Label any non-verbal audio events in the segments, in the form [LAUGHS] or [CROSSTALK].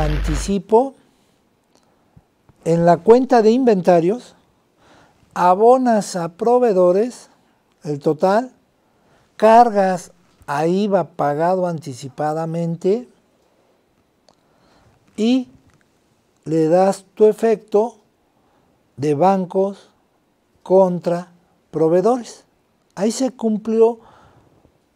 anticipo, en la cuenta de inventarios, abonas a proveedores el total, cargas a IVA pagado anticipadamente y le das tu efecto de bancos contra proveedores. Ahí se cumplió,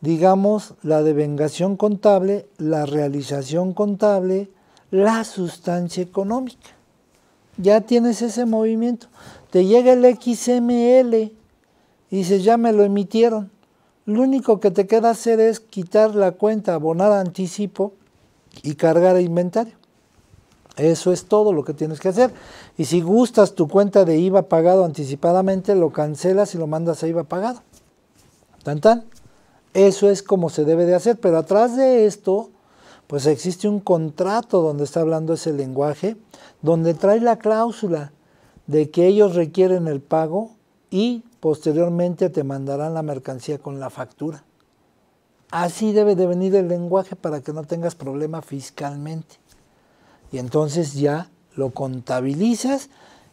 digamos, la devengación contable, la realización contable, la sustancia económica. Ya tienes ese movimiento. Te llega el XML y dices, ya me lo emitieron. Lo único que te queda hacer es quitar la cuenta, abonar anticipo y cargar inventario. Eso es todo lo que tienes que hacer. Y si gustas tu cuenta de IVA pagado anticipadamente, lo cancelas y lo mandas a IVA pagado. Tan tan. Eso es como se debe de hacer. Pero atrás de esto pues existe un contrato donde está hablando ese lenguaje, donde trae la cláusula de que ellos requieren el pago y posteriormente te mandarán la mercancía con la factura. Así debe de venir el lenguaje para que no tengas problema fiscalmente. Y entonces ya lo contabilizas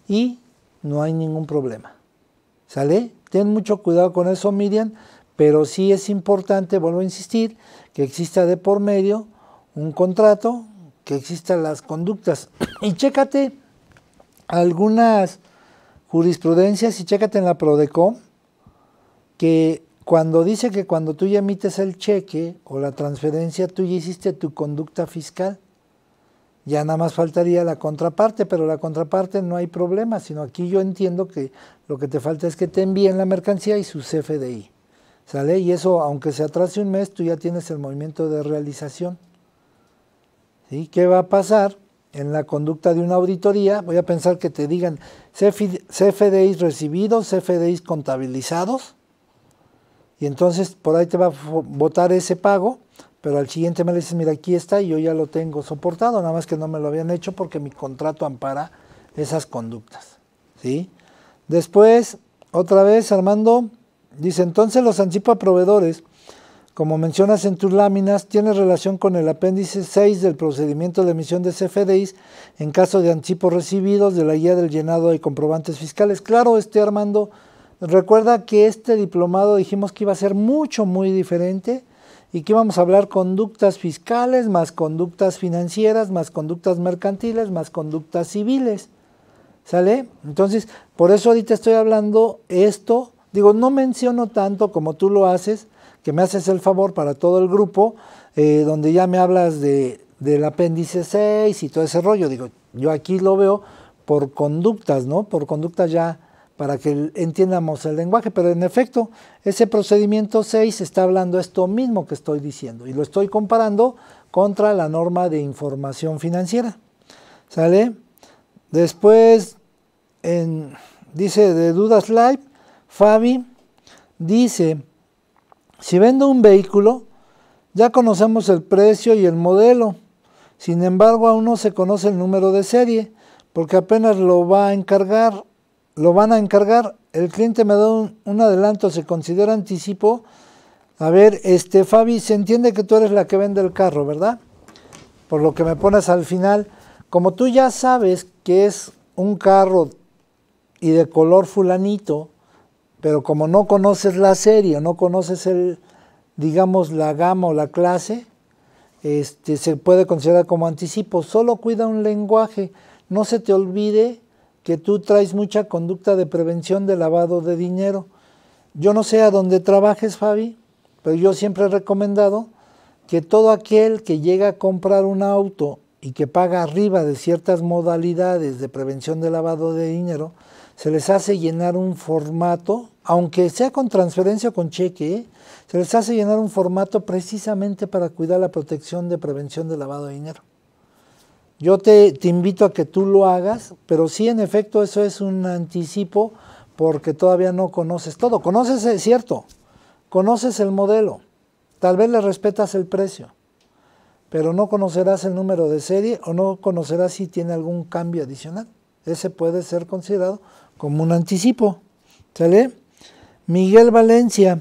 y no hay ningún problema. ¿Sale? Ten mucho cuidado con eso, Miriam, pero sí es importante, vuelvo a insistir, que exista de por medio un contrato, que existan las conductas. Y chécate algunas jurisprudencias y chécate en la Prodecom que cuando dice que cuando tú ya emites el cheque o la transferencia, tú ya hiciste tu conducta fiscal. Ya nada más faltaría la contraparte, pero la contraparte no hay problema, sino aquí yo entiendo que lo que te falta es que te envíen la mercancía y su CFDI. ¿Sale? Y eso, aunque se atrase un mes, tú ya tienes el movimiento de realización. ¿Y ¿Qué va a pasar en la conducta de una auditoría? Voy a pensar que te digan CFDIs recibidos, CFDIs contabilizados, y entonces por ahí te va a votar ese pago, pero al siguiente me le dices, mira, aquí está y yo ya lo tengo soportado, nada más que no me lo habían hecho porque mi contrato ampara esas conductas. ¿sí? Después, otra vez, Armando, dice, entonces los anticipa proveedores como mencionas en tus láminas, tiene relación con el apéndice 6 del procedimiento de emisión de CFDIs en caso de anticipos recibidos de la guía del llenado de comprobantes fiscales. Claro, este Armando, recuerda que este diplomado dijimos que iba a ser mucho, muy diferente y que íbamos a hablar conductas fiscales, más conductas financieras, más conductas mercantiles, más conductas civiles. ¿Sale? Entonces, por eso ahorita estoy hablando esto. Digo, no menciono tanto como tú lo haces, que me haces el favor para todo el grupo, eh, donde ya me hablas de, del apéndice 6 y todo ese rollo. Digo, yo aquí lo veo por conductas, ¿no? Por conductas ya para que entiendamos el lenguaje, pero en efecto, ese procedimiento 6 está hablando esto mismo que estoy diciendo y lo estoy comparando contra la norma de información financiera. ¿Sale? Después, dice de Dudas Live, Fabi dice, si vendo un vehículo, ya conocemos el precio y el modelo. Sin embargo, aún no se conoce el número de serie, porque apenas lo va a encargar, lo van a encargar. El cliente me da un, adelanto, se considera anticipo. A ver, este Fabi, se entiende que tú eres la que vende el carro, ¿verdad? Por lo que me pones al final, como tú ya sabes que es un carro y de color fulanito, pero como no conoces la serie, no conoces el, digamos, la gama o la clase, este, se puede considerar como anticipo. Solo cuida un lenguaje. No se te olvide que tú traes mucha conducta de prevención de lavado de dinero. Yo no sé a dónde trabajes, Fabi, pero yo siempre he recomendado que todo aquel que llega a comprar un auto y que paga arriba de ciertas modalidades de prevención de lavado de dinero, se les hace llenar un formato, aunque sea con transferencia o con cheque, ¿eh? se les hace llenar un formato precisamente para cuidar la protección de prevención de lavado de dinero. Yo te, te invito a que tú lo hagas, pero sí, en efecto, eso es un anticipo porque todavía no conoces todo. Conoces, es cierto, conoces el modelo, tal vez le respetas el precio, pero no conocerás el número de serie o no conocerás si tiene algún cambio adicional. Ese puede ser considerado como un anticipo. ¿Sale? Miguel Valencia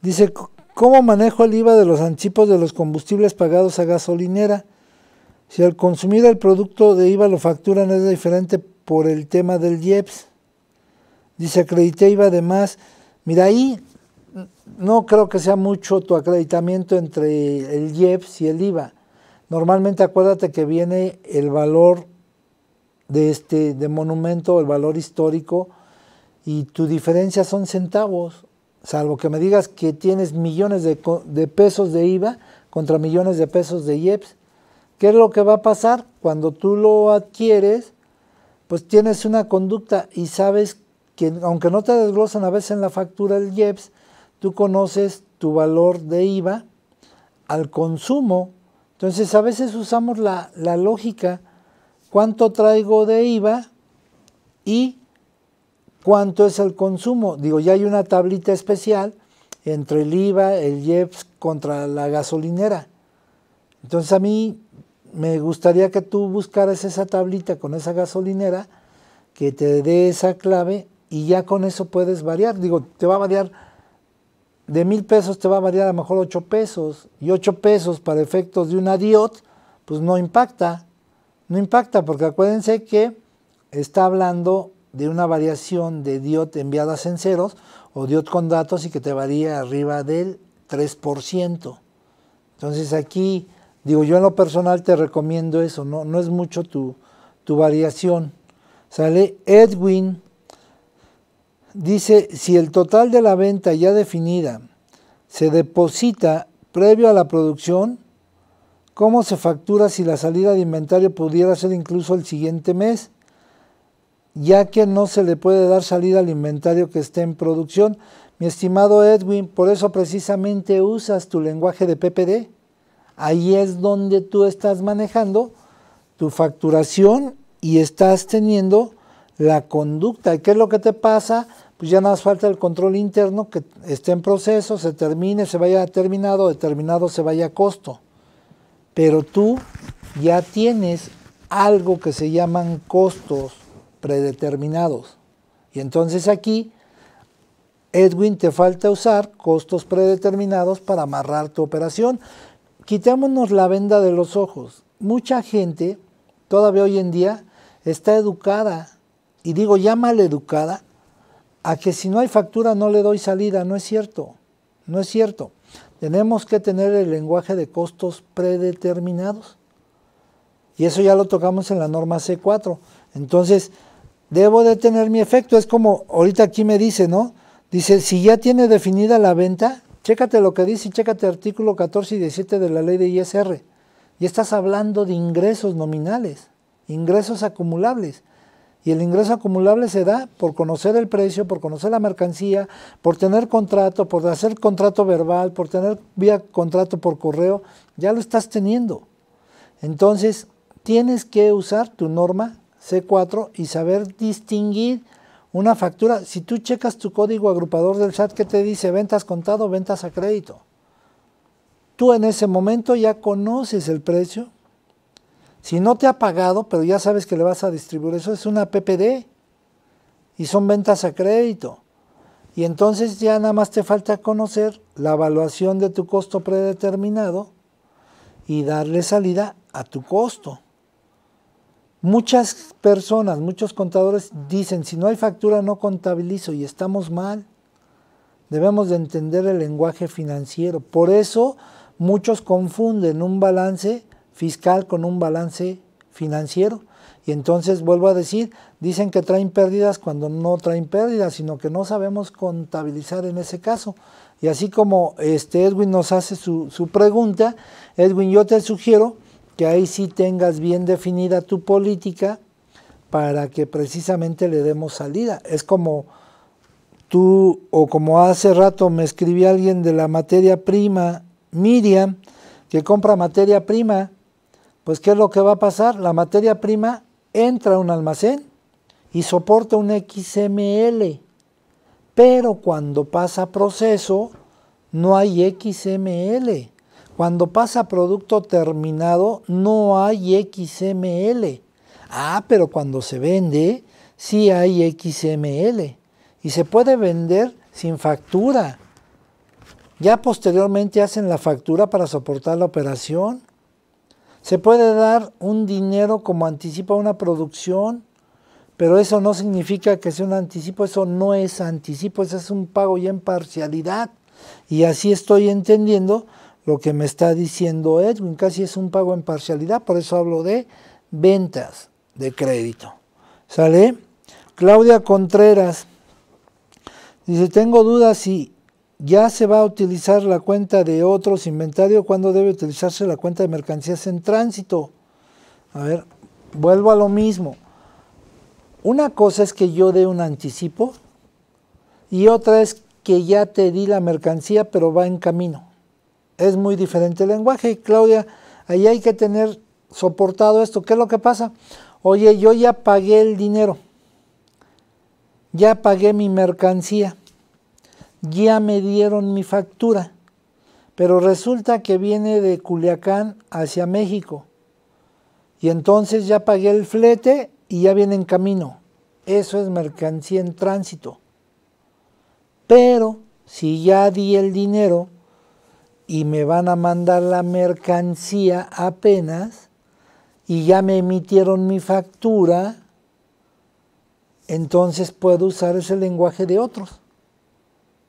dice, ¿cómo manejo el IVA de los anticipos de los combustibles pagados a gasolinera? Si al consumir el producto de IVA lo facturan es diferente por el tema del IEPS. Dice, acredité IVA de más. Mira, ahí no creo que sea mucho tu acreditamiento entre el IEPS y el IVA. Normalmente acuérdate que viene el valor de, este, de monumento, el valor histórico, y tu diferencia son centavos, salvo que me digas que tienes millones de, pesos de IVA contra millones de pesos de IEPS. ¿Qué es lo que va a pasar? Cuando tú lo adquieres, pues tienes una conducta y sabes que aunque no te desglosan a veces en la factura del IEPS, tú conoces tu valor de IVA al consumo. Entonces a veces usamos la, la lógica cuánto traigo de IVA y cuánto es el consumo. Digo, ya hay una tablita especial entre el IVA, el IEPS contra la gasolinera. Entonces a mí me gustaría que tú buscaras esa tablita con esa gasolinera, que te dé esa clave y ya con eso puedes variar. Digo, te va a variar de mil pesos, te va a variar a lo mejor ocho pesos. Y ocho pesos para efectos de una DIOT, pues no impacta no impacta, porque acuérdense que está hablando de una variación de DIOD enviadas en ceros o DIOD con datos y que te varía arriba del 3%. Entonces aquí, digo, yo en lo personal te recomiendo eso, no, no es mucho tu, tu variación. Sale Edwin, dice, si el total de la venta ya definida se deposita previo a la producción, ¿Cómo se factura si la salida de inventario pudiera ser incluso el siguiente mes? Ya que no se le puede dar salida al inventario que esté en producción. Mi estimado Edwin, por eso precisamente usas tu lenguaje de PPD. Ahí es donde tú estás manejando tu facturación y estás teniendo la conducta. qué es lo que te pasa? Pues ya nada hace falta el control interno que esté en proceso, se termine, se vaya terminado, determinado se vaya a costo pero tú ya tienes algo que se llaman costos predeterminados. Y entonces aquí, Edwin, te falta usar costos predeterminados para amarrar tu operación. Quitémonos la venda de los ojos. Mucha gente, todavía hoy en día, está educada, y digo ya mal educada, a que si no hay factura no le doy salida. No es cierto, no es cierto. Tenemos que tener el lenguaje de costos predeterminados. Y eso ya lo tocamos en la norma C4. Entonces, debo de tener mi efecto. Es como ahorita aquí me dice, ¿no? Dice, si ya tiene definida la venta, chécate lo que dice y chécate artículo 14 y 17 de la ley de ISR. Y estás hablando de ingresos nominales, ingresos acumulables. Y el ingreso acumulable se da por conocer el precio, por conocer la mercancía, por tener contrato, por hacer contrato verbal, por tener vía contrato por correo. Ya lo estás teniendo. Entonces, tienes que usar tu norma C4 y saber distinguir una factura. Si tú checas tu código agrupador del SAT que te dice ventas contado, ventas a crédito, tú en ese momento ya conoces el precio, si no te ha pagado, pero ya sabes que le vas a distribuir eso, es una PPD y son ventas a crédito. Y entonces ya nada más te falta conocer la evaluación de tu costo predeterminado y darle salida a tu costo. Muchas personas, muchos contadores dicen, si no hay factura no contabilizo y estamos mal. Debemos de entender el lenguaje financiero. Por eso muchos confunden un balance fiscal con un balance financiero. Y entonces vuelvo a decir, dicen que traen pérdidas cuando no traen pérdidas, sino que no sabemos contabilizar en ese caso. Y así como este Edwin nos hace su, su pregunta, Edwin, yo te sugiero que ahí sí tengas bien definida tu política para que precisamente le demos salida. Es como tú o como hace rato me escribí alguien de la materia prima, Miriam, que compra materia prima pues ¿qué es lo que va a pasar? La materia prima entra a un almacén y soporta un XML, pero cuando pasa proceso no hay XML. Cuando pasa producto terminado no hay XML. Ah, pero cuando se vende sí hay XML y se puede vender sin factura. Ya posteriormente hacen la factura para soportar la operación se puede dar un dinero como anticipo a una producción, pero eso no significa que sea un anticipo, eso no es anticipo, eso es un pago ya en parcialidad. Y así estoy entendiendo lo que me está diciendo Edwin, casi es un pago en parcialidad, por eso hablo de ventas de crédito. ¿Sale? Claudia Contreras dice, tengo dudas si ya se va a utilizar la cuenta de otros inventarios? cuando debe utilizarse la cuenta de mercancías en tránsito. A ver, vuelvo a lo mismo. Una cosa es que yo dé un anticipo y otra es que ya te di la mercancía pero va en camino. Es muy diferente el lenguaje Claudia, ahí hay que tener soportado esto. ¿Qué es lo que pasa? Oye, yo ya pagué el dinero, ya pagué mi mercancía ya me dieron mi factura, pero resulta que viene de Culiacán hacia México. Y entonces ya pagué el flete y ya viene en camino. Eso es mercancía en tránsito. Pero si ya di el dinero y me van a mandar la mercancía apenas y ya me emitieron mi factura, entonces puedo usar ese lenguaje de otros.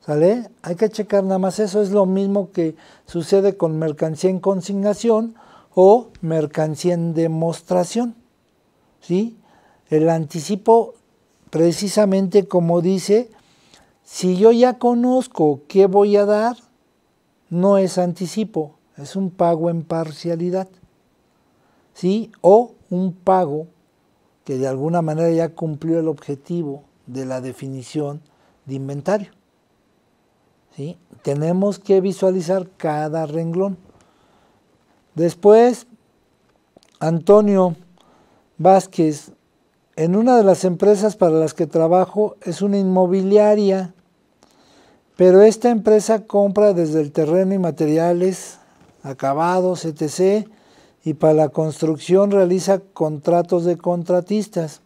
¿Sale? Hay que checar nada más eso. Es lo mismo que sucede con mercancía en consignación o mercancía en demostración. ¿Sí? El anticipo, precisamente como dice, si yo ya conozco qué voy a dar, no es anticipo, es un pago en parcialidad. ¿Sí? O un pago que de alguna manera ya cumplió el objetivo de la definición de inventario. Tenemos que visualizar cada renglón. Después, Antonio Vázquez, en una de las empresas para las que trabajo es una inmobiliaria, pero esta empresa compra desde el terreno y materiales, acabados, etc., y para la construcción realiza contratos de contratistas,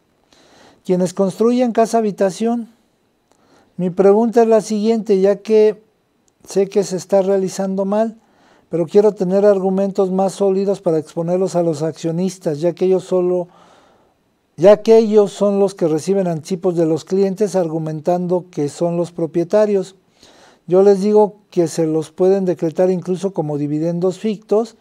quienes construyen casa habitación mi pregunta es la siguiente, ya que sé que se está realizando mal, pero quiero tener argumentos más sólidos para exponerlos a los accionistas, ya que ellos solo ya que ellos son los que reciben anticipos de los clientes argumentando que son los propietarios. Yo les digo que se los pueden decretar incluso como dividendos fictos,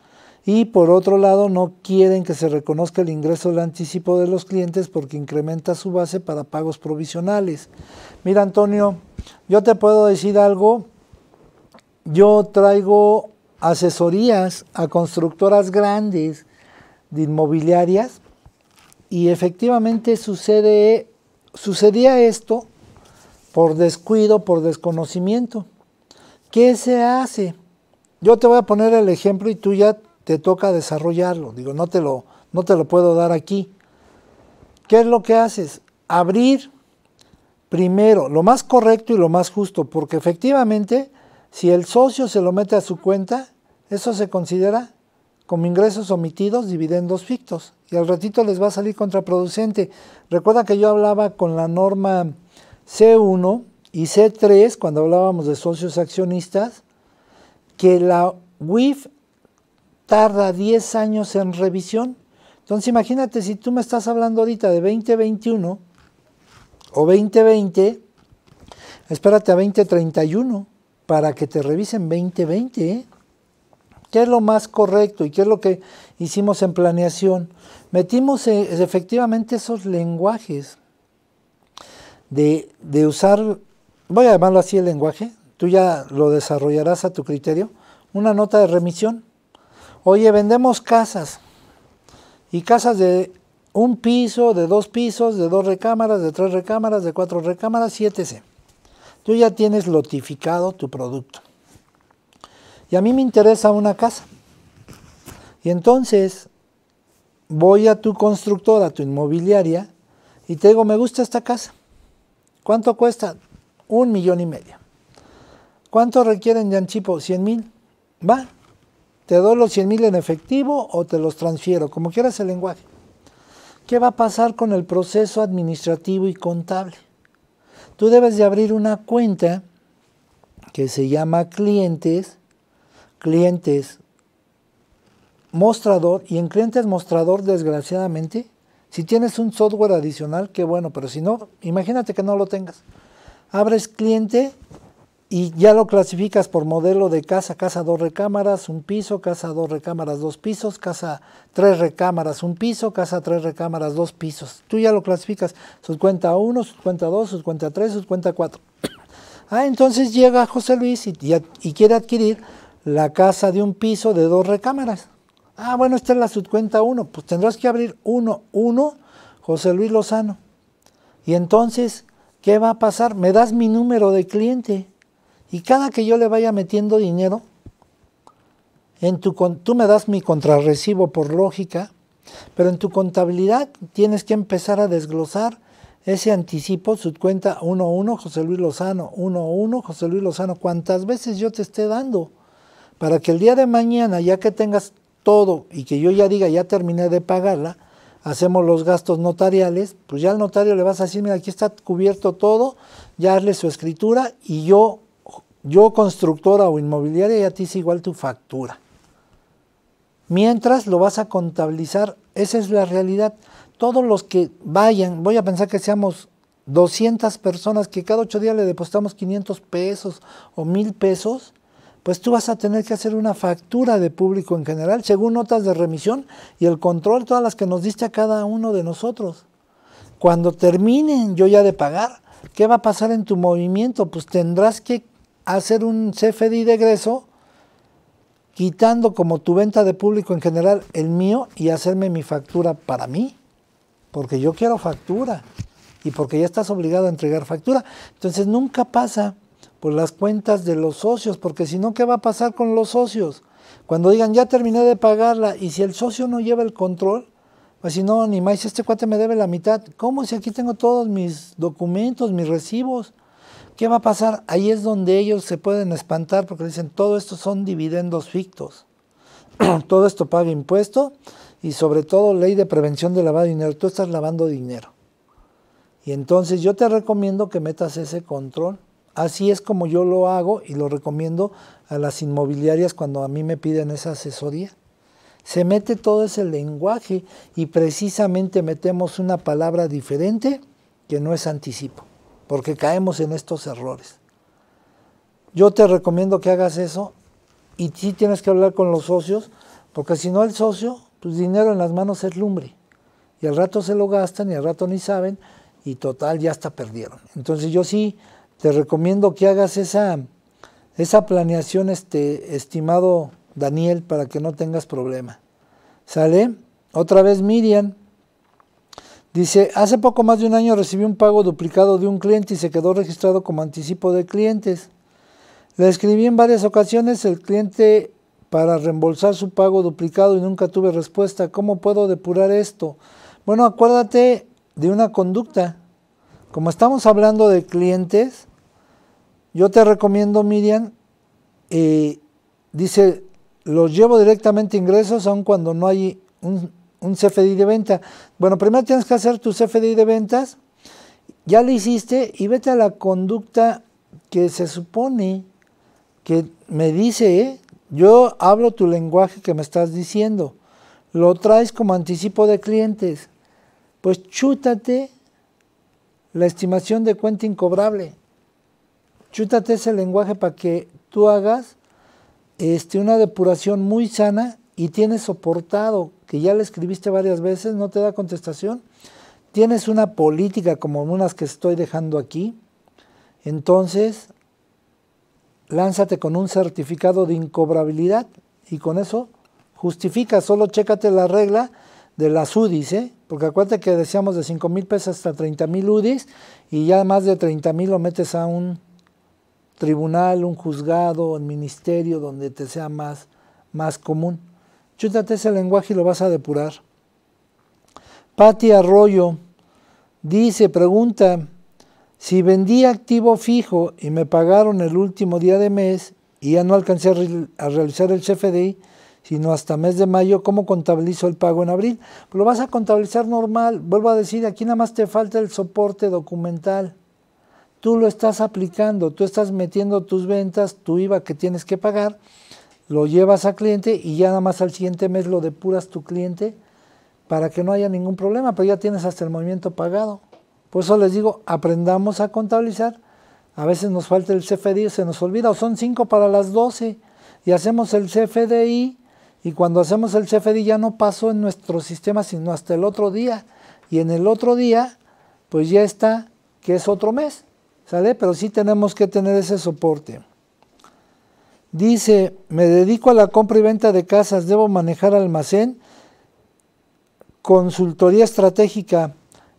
y por otro lado no quieren que se reconozca el ingreso del anticipo de los clientes porque incrementa su base para pagos provisionales. Mira Antonio, yo te puedo decir algo, yo traigo asesorías a constructoras grandes de inmobiliarias y efectivamente sucede, sucedía esto por descuido, por desconocimiento. ¿Qué se hace? Yo te voy a poner el ejemplo y tú ya te toca desarrollarlo. Digo, no te lo, no te lo puedo dar aquí. ¿Qué es lo que haces? Abrir primero lo más correcto y lo más justo, porque efectivamente, si el socio se lo mete a su cuenta, eso se considera como ingresos omitidos, dividendos fictos. Y al ratito les va a salir contraproducente. Recuerda que yo hablaba con la norma C1 y C3, cuando hablábamos de socios accionistas, que la WIF tarda 10 años en revisión. Entonces imagínate si tú me estás hablando ahorita de 2021 o 2020, espérate a 2031 para que te revisen 2020. ¿eh? ¿Qué es lo más correcto y qué es lo que hicimos en planeación? Metimos eh, efectivamente esos lenguajes de, de usar, voy a llamarlo así el lenguaje, tú ya lo desarrollarás a tu criterio, una nota de remisión Oye, vendemos casas y casas de un piso, de dos pisos, de dos recámaras, de tres recámaras, de cuatro recámaras, siete c. Tú ya tienes lotificado tu producto. Y a mí me interesa una casa. Y entonces voy a tu constructora, a tu inmobiliaria, y te digo, me gusta esta casa. ¿Cuánto cuesta? Un millón y medio. ¿Cuánto requieren de anchipo? Cien mil. Va, ¿Te doy los 100 mil en efectivo o te los transfiero? Como quieras el lenguaje. ¿Qué va a pasar con el proceso administrativo y contable? Tú debes de abrir una cuenta que se llama clientes, clientes mostrador y en clientes mostrador desgraciadamente, si tienes un software adicional, qué bueno, pero si no, imagínate que no lo tengas. Abres cliente y ya lo clasificas por modelo de casa, casa dos recámaras, un piso, casa dos recámaras, dos pisos, casa tres recámaras, un piso, casa tres recámaras, dos pisos. Tú ya lo clasificas, subcuenta uno, subcuenta dos, subcuenta 3, subcuenta cuatro. [CLEARS THROAT] Ah, entonces llega José Luis y, quiere adquirir la casa de un piso de dos recámaras. Ah, bueno, esta es la subcuenta uno, pues tendrás que abrir uno, uno, José Luis Lozano. Y entonces, ¿qué va a pasar? Me das mi número de cliente y cada que yo le vaya metiendo dinero, en tu, tú me das mi contrarrecibo por lógica, pero en tu contabilidad tienes que empezar a desglosar ese anticipo, subcuenta 1-1 José Luis Lozano, 1-1 José Luis Lozano, cuántas veces yo te esté dando, para que el día de mañana, ya que tengas todo y que yo ya diga, ya terminé de pagarla, hacemos los gastos notariales, pues ya al notario le vas a decir, mira, aquí está cubierto todo, ya hazle su escritura y yo yo constructora o inmobiliaria y a ti es igual tu factura. Mientras lo vas a contabilizar, esa es la realidad. Todos los que vayan, voy a pensar que seamos 200 personas, que cada ocho días le depositamos 500 pesos o 1000 pesos, pues tú vas a tener que hacer una factura de público en general, según notas de remisión y el control, todas las que nos diste a cada uno de nosotros. Cuando terminen yo ya de pagar, ¿qué va a pasar en tu movimiento? Pues tendrás que hacer un CFDI de egreso, quitando como tu venta de público en general el mío y hacerme mi factura para mí, porque yo quiero factura y porque ya estás obligado a entregar factura. Entonces nunca pasa por las cuentas de los socios, porque si no, ¿qué va a pasar con los socios? Cuando digan, ya terminé de pagarla, y si el socio no lleva el control, pues si no, ni más, este cuate me debe la mitad. ¿Cómo si aquí tengo todos mis documentos, mis recibos? ¿Qué va a pasar? Ahí es donde ellos se pueden espantar porque dicen, todo esto son dividendos fictos. [CLEARS THROAT] todo esto paga impuesto y sobre todo ley de prevención de lavado de dinero. Tú estás lavando dinero. Y entonces yo te recomiendo que metas ese control. Así es como yo lo hago y lo recomiendo a las inmobiliarias cuando a mí me piden esa asesoría. Se mete todo ese lenguaje y precisamente metemos una palabra diferente que no es anticipo porque caemos en estos errores. Yo te recomiendo que hagas eso y sí tienes que hablar con los socios, porque si no el socio, tu pues, dinero en las manos es lumbre. Y al rato se lo gastan y al rato ni saben y total ya hasta perdieron. Entonces yo sí te recomiendo que hagas esa, esa planeación, este, estimado Daniel, para que no tengas problema. ¿Sale? Otra vez Miriam. Dice, hace poco más de un año recibí un pago duplicado de un cliente y se quedó registrado como anticipo de clientes. Le escribí en varias ocasiones el cliente para reembolsar su pago duplicado y nunca tuve respuesta. ¿Cómo puedo depurar esto? Bueno, acuérdate de una conducta. Como estamos hablando de clientes, yo te recomiendo, Miriam, eh, dice, los llevo directamente ingresos aun cuando no hay un un CFDI de venta. Bueno, primero tienes que hacer tu CFDI de ventas, ya lo hiciste y vete a la conducta que se supone que me dice, ¿eh? yo hablo tu lenguaje que me estás diciendo, lo traes como anticipo de clientes, pues chútate la estimación de cuenta incobrable, chútate ese lenguaje para que tú hagas este, una depuración muy sana y tienes soportado, que ya le escribiste varias veces, no te da contestación, tienes una política como unas que estoy dejando aquí, entonces lánzate con un certificado de incobrabilidad y con eso justifica, solo chécate la regla de las UDIs, ¿eh? porque acuérdate que decíamos de 5 mil pesos hasta 30 mil UDIs y ya más de 30 mil lo metes a un tribunal, un juzgado, un ministerio, donde te sea más, más común. Chútate ese lenguaje y lo vas a depurar. Pati Arroyo dice, pregunta, si vendí activo fijo y me pagaron el último día de mes y ya no alcancé a realizar el CFDI, sino hasta mes de mayo, ¿cómo contabilizo el pago en abril? Pues lo vas a contabilizar normal. Vuelvo a decir, aquí nada más te falta el soporte documental. Tú lo estás aplicando, tú estás metiendo tus ventas, tu IVA que tienes que pagar lo llevas al cliente y ya nada más al siguiente mes lo depuras tu cliente para que no haya ningún problema, pero ya tienes hasta el movimiento pagado. Por eso les digo, aprendamos a contabilizar. A veces nos falta el CFDI, se nos olvida, o son cinco para las 12 y hacemos el CFDI y cuando hacemos el CFDI ya no pasó en nuestro sistema sino hasta el otro día. Y en el otro día, pues ya está, que es otro mes, ¿sale? Pero sí tenemos que tener ese soporte. Dice, me dedico a la compra y venta de casas, debo manejar almacén, consultoría estratégica.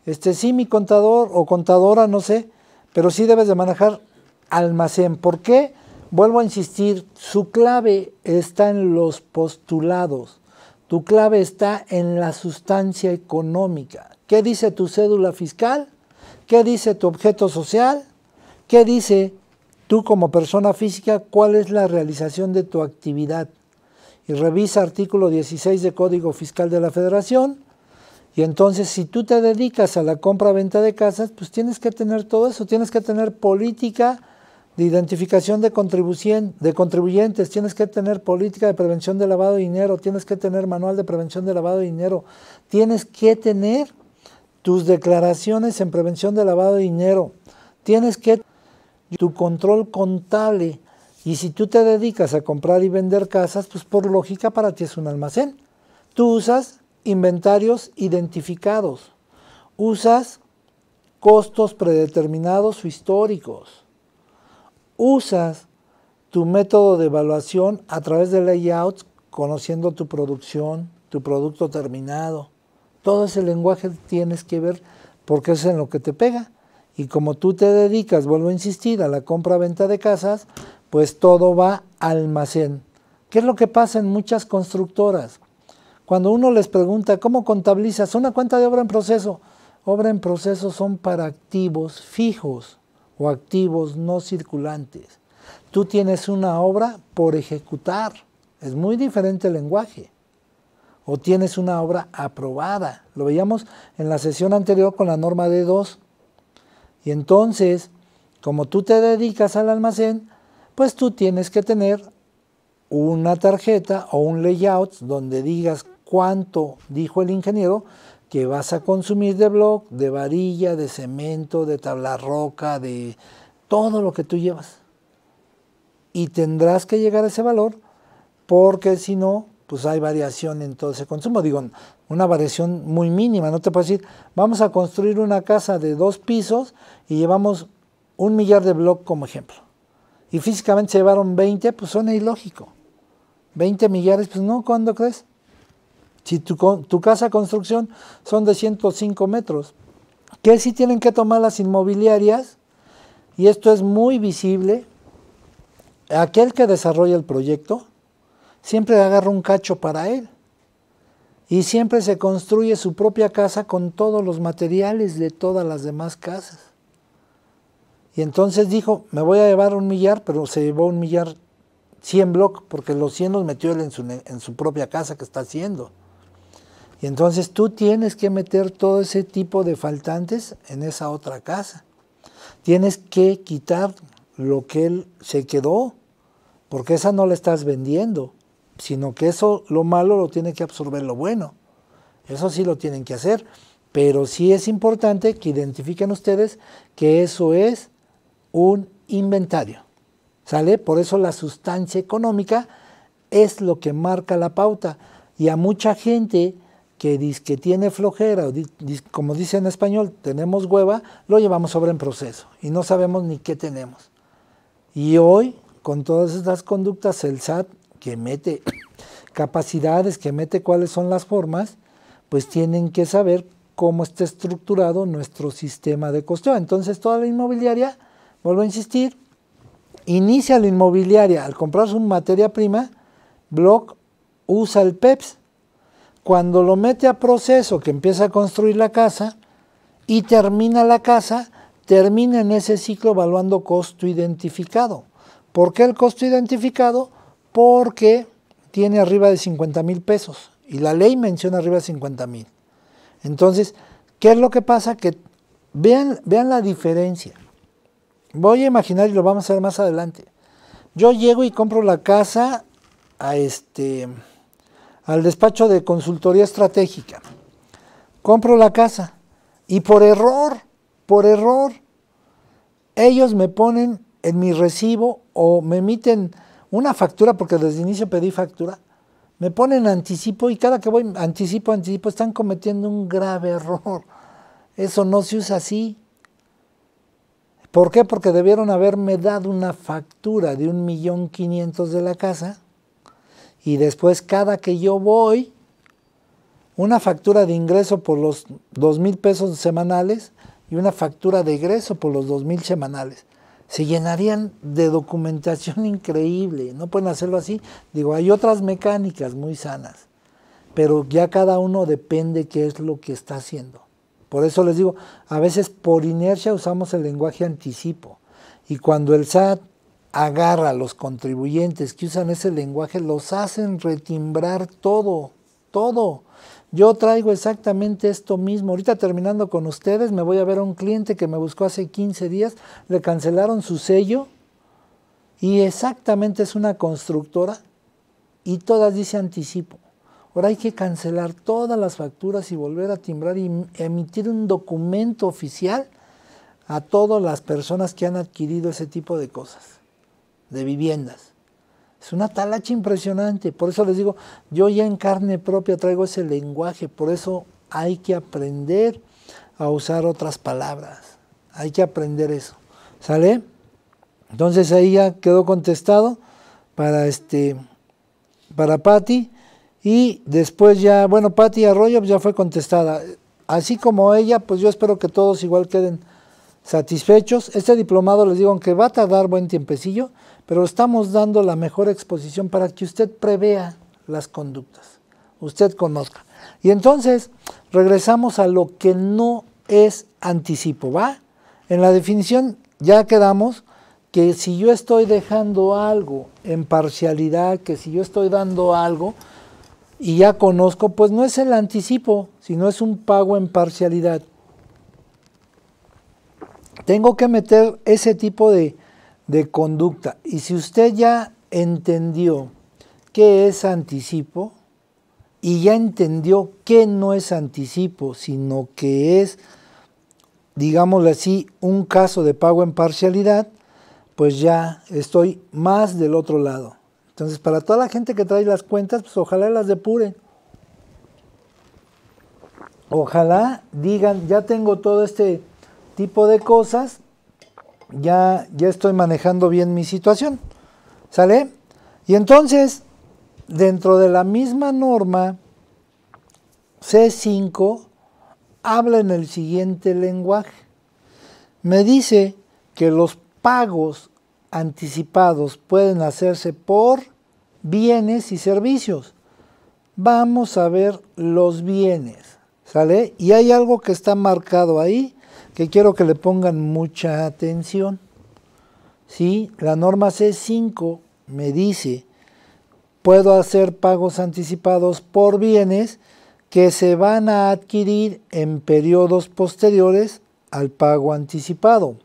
Este sí, mi contador o contadora, no sé, pero sí debes de manejar almacén. ¿Por qué? Vuelvo a insistir, su clave está en los postulados, tu clave está en la sustancia económica. ¿Qué dice tu cédula fiscal? ¿Qué dice tu objeto social? ¿Qué dice Tú como persona física, ¿cuál es la realización de tu actividad? Y revisa artículo 16 de Código Fiscal de la Federación. Y entonces, si tú te dedicas a la compra-venta de casas, pues tienes que tener todo eso, tienes que tener política de identificación de, de contribuyentes, tienes que tener política de prevención de lavado de dinero, tienes que tener manual de prevención de lavado de dinero, tienes que tener tus declaraciones en prevención de lavado de dinero, tienes que tu control contable. Y si tú te dedicas a comprar y vender casas, pues por lógica para ti es un almacén. Tú usas inventarios identificados, usas costos predeterminados o históricos, usas tu método de evaluación a través de layouts, conociendo tu producción, tu producto terminado. Todo ese lenguaje tienes que ver porque es en lo que te pega. Y como tú te dedicas, vuelvo a insistir, a la compra-venta de casas, pues todo va almacén. ¿Qué es lo que pasa en muchas constructoras? Cuando uno les pregunta, ¿cómo contabilizas una cuenta de obra en proceso? Obra en proceso son para activos fijos o activos no circulantes. Tú tienes una obra por ejecutar. Es muy diferente el lenguaje. O tienes una obra aprobada. Lo veíamos en la sesión anterior con la norma D2. Y entonces, como tú te dedicas al almacén, pues tú tienes que tener una tarjeta o un layout donde digas cuánto, dijo el ingeniero, que vas a consumir de bloc, de varilla, de cemento, de tabla roca, de todo lo que tú llevas. Y tendrás que llegar a ese valor porque si no, pues hay variación en todo ese consumo. Digo, una variación muy mínima. No te puedo decir, vamos a construir una casa de dos pisos y llevamos un millar de bloques como ejemplo. Y físicamente se llevaron 20, pues suena ilógico. 20 millares, pues no, ¿cuándo crees? Si tu, tu casa construcción son de 105 metros, que si tienen que tomar las inmobiliarias, y esto es muy visible, aquel que desarrolla el proyecto siempre agarra un cacho para él y siempre se construye su propia casa con todos los materiales de todas las demás casas. Y entonces dijo, me voy a llevar un millar, pero se llevó un millar 100 bloques, porque los 100 los metió él en en su propia casa que está haciendo. Y entonces tú tienes que meter todo ese tipo de faltantes en esa otra casa. Tienes que quitar lo que él se quedó, porque esa no la estás vendiendo sino que eso, lo malo lo tiene que absorber lo bueno. Eso sí lo tienen que hacer, pero sí es importante que identifiquen ustedes que eso es un inventario. ¿Sale? Por eso la sustancia económica es lo que marca la pauta. Y a mucha gente que dice que tiene flojera, como dice en español, tenemos hueva, lo llevamos sobre en proceso y no sabemos ni qué tenemos. Y hoy, con todas estas conductas, el SAT que mete capacidades, que mete cuáles son las formas, pues tienen que saber cómo está estructurado nuestro sistema de costeo. Entonces toda la inmobiliaria, vuelvo a insistir, inicia la inmobiliaria al comprar su materia prima, Block usa el PEPS. Cuando lo mete a proceso, que empieza a construir la casa y termina la casa, termina en ese ciclo evaluando costo identificado. ¿Por qué el costo identificado? Porque tiene arriba de 50 mil pesos y la ley menciona arriba de 50 mil. Entonces, ¿qué es lo que pasa? Que vean, vean la diferencia. Voy a imaginar y lo vamos a ver más adelante. Yo llego y compro la casa a este, al despacho de consultoría estratégica. Compro la casa y por error, por error, ellos me ponen en mi recibo o me emiten una factura, porque desde inicio pedí factura, me ponen anticipo y cada que voy anticipo, anticipo, están cometiendo un grave error. Eso no se usa así. ¿Por qué? Porque debieron haberme dado una factura de un millón quinientos de la casa y después cada que yo voy, una factura de ingreso por los dos mil pesos semanales y una factura de egreso por los dos mil semanales se llenarían de documentación [LAUGHS] increíble. No pueden hacerlo así. Digo, hay otras mecánicas muy sanas, pero ya cada uno depende qué es lo que está haciendo. Por eso les digo, a veces por inercia usamos el lenguaje anticipo. Y cuando el SAT agarra a los contribuyentes que usan ese lenguaje, los hacen retimbrar todo, todo. Yo traigo exactamente esto mismo. Ahorita terminando con ustedes, me voy a ver a un cliente que me buscó hace 15 días, le cancelaron su sello y exactamente es una constructora y todas dice anticipo. Ahora hay que cancelar todas las facturas y volver a timbrar y emitir un documento oficial a todas las personas que han adquirido ese tipo de cosas, de viviendas. Es una talacha impresionante. Por eso les digo, yo ya en carne propia traigo ese lenguaje. Por eso hay que aprender a usar otras palabras. Hay que aprender eso. ¿Sale? Entonces ahí ya quedó contestado para este para Patty y después ya, bueno, Patty Arroyo ya fue contestada. Así como ella, pues yo espero que todos igual queden satisfechos. Este diplomado les digo, que va a tardar buen tiempecillo, pero estamos dando la mejor exposición para que usted prevea las conductas, usted conozca. Y entonces regresamos a lo que no es anticipo, ¿va? En la definición ya quedamos que si yo estoy dejando algo en parcialidad, que si yo estoy dando algo y ya conozco, pues no es el anticipo, sino es un pago en parcialidad tengo que meter ese tipo de, conducta. Y si usted ya entendió qué es anticipo y ya entendió qué no es anticipo, sino que es, digámoslo así, un caso de pago en parcialidad, pues ya estoy más del otro lado. Entonces, para toda la gente que trae las cuentas, pues ojalá las depuren. Ojalá digan, ya tengo todo este tipo de cosas, ya, ya estoy manejando bien mi situación. ¿Sale? Y entonces, dentro de la misma norma, C5 habla en el siguiente lenguaje. Me dice que los pagos anticipados pueden hacerse por bienes y servicios. Vamos a ver los bienes. ¿Sale? Y hay algo que está marcado ahí que quiero que le pongan mucha atención. ¿sí? La norma C5 me dice, puedo hacer pagos anticipados por bienes que se van a adquirir en periodos posteriores al pago anticipado.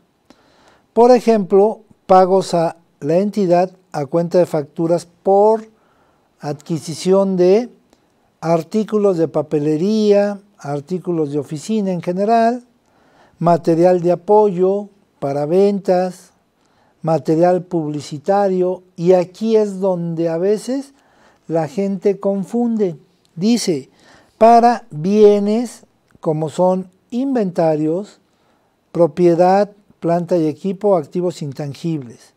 Por ejemplo, pagos a la entidad a cuenta de facturas por adquisición de artículos de papelería, artículos de oficina en general, material de apoyo para ventas, material publicitario, y aquí es donde a veces la gente confunde. Dice, para bienes como son inventarios, propiedad, planta y equipo, activos intangibles.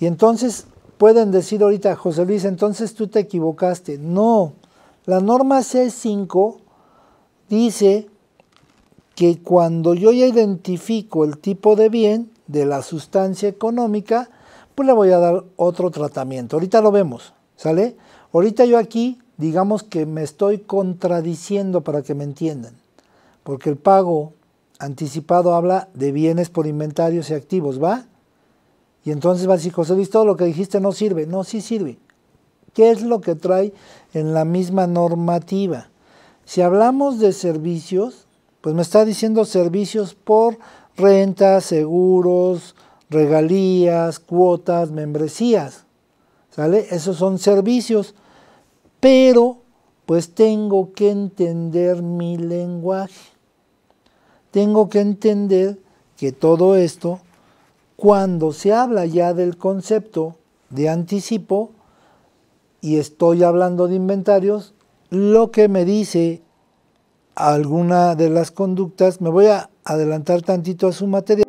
Y entonces pueden decir ahorita, José Luis, entonces tú te equivocaste. No, la norma C5 dice que cuando yo ya identifico el tipo de bien de la sustancia económica, pues le voy a dar otro tratamiento. Ahorita lo vemos, ¿sale? Ahorita yo aquí, digamos que me estoy contradiciendo para que me entiendan, porque el pago anticipado habla de bienes por inventarios y activos, ¿va? Y entonces va a decir, José Luis, todo lo que dijiste no sirve. No, sí sirve. ¿Qué es lo que trae en la misma normativa? Si hablamos de servicios, pues me está diciendo servicios por rentas, seguros, regalías, cuotas, membresías. ¿Sale? Esos son servicios. Pero pues tengo que entender mi lenguaje. Tengo que entender que todo esto, cuando se habla ya del concepto de anticipo y estoy hablando de inventarios, lo que me dice alguna de las conductas, me voy a adelantar tantito a su materia